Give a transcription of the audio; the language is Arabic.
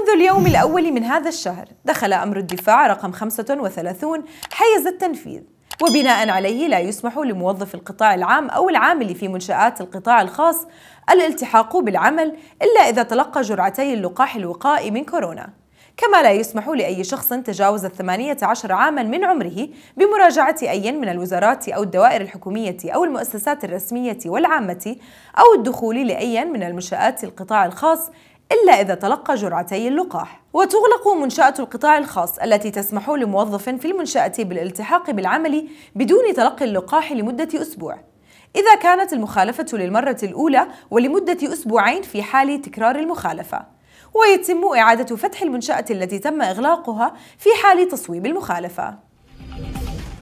منذ اليوم الأول من هذا الشهر دخل أمر الدفاع رقم 35 حيز التنفيذ وبناء عليه لا يسمح لموظف القطاع العام أو العامل في منشآت القطاع الخاص الالتحاق بالعمل إلا إذا تلقى جرعتي اللقاح الوقائي من كورونا كما لا يسمح لأي شخص تجاوز الثمانية عشر عاما من عمره بمراجعة أي من الوزارات أو الدوائر الحكومية أو المؤسسات الرسمية والعامة أو الدخول لأي من المنشآت القطاع الخاص إلا إذا تلقى جرعتي اللقاح وتغلق منشأة القطاع الخاص التي تسمح لموظف في المنشأة بالالتحاق بالعمل بدون تلقي اللقاح لمدة أسبوع إذا كانت المخالفة للمرة الأولى ولمدة أسبوعين في حال تكرار المخالفة ويتم إعادة فتح المنشأة التي تم إغلاقها في حال تصويب المخالفة